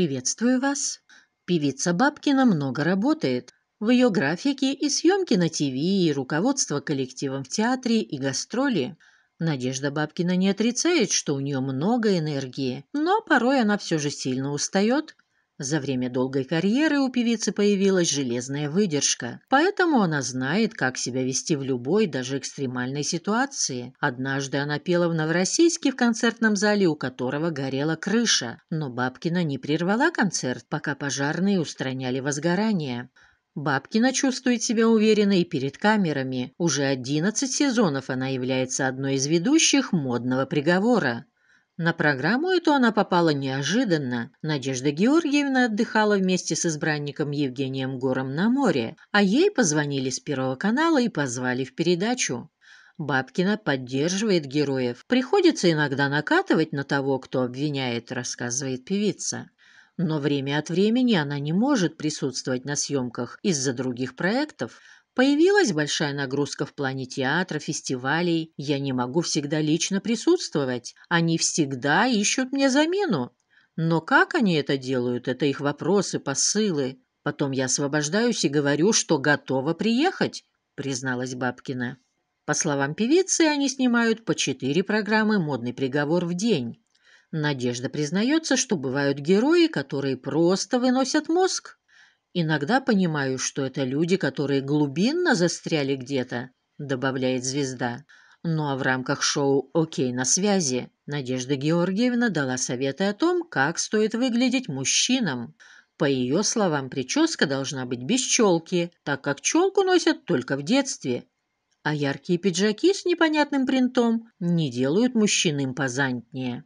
приветствую вас. Певица Бабкина много работает. В ее графике и съемки на ТВ, и руководство коллективом в театре, и гастроли. Надежда Бабкина не отрицает, что у нее много энергии, но порой она все же сильно устает за время долгой карьеры у певицы появилась железная выдержка, поэтому она знает, как себя вести в любой, даже экстремальной ситуации. Однажды она пела в Новороссийске в концертном зале, у которого горела крыша, но Бабкина не прервала концерт, пока пожарные устраняли возгорание. Бабкина чувствует себя уверенно и перед камерами. Уже 11 сезонов она является одной из ведущих модного приговора. На программу эту она попала неожиданно. Надежда Георгиевна отдыхала вместе с избранником Евгением Гором на море, а ей позвонили с Первого канала и позвали в передачу. Бабкина поддерживает героев. Приходится иногда накатывать на того, кто обвиняет, рассказывает певица. Но время от времени она не может присутствовать на съемках из-за других проектов – Появилась большая нагрузка в плане театра, фестивалей. Я не могу всегда лично присутствовать. Они всегда ищут мне замену. Но как они это делают, это их вопросы, посылы. Потом я освобождаюсь и говорю, что готова приехать, призналась Бабкина. По словам певицы, они снимают по четыре программы «Модный приговор» в день. Надежда признается, что бывают герои, которые просто выносят мозг. Иногда понимаю, что это люди, которые глубинно застряли где-то, добавляет звезда. Ну а в рамках шоу «Окей на связи» Надежда Георгиевна дала советы о том, как стоит выглядеть мужчинам. По ее словам, прическа должна быть без челки, так как челку носят только в детстве. А яркие пиджаки с непонятным принтом не делают мужчин импозантнее.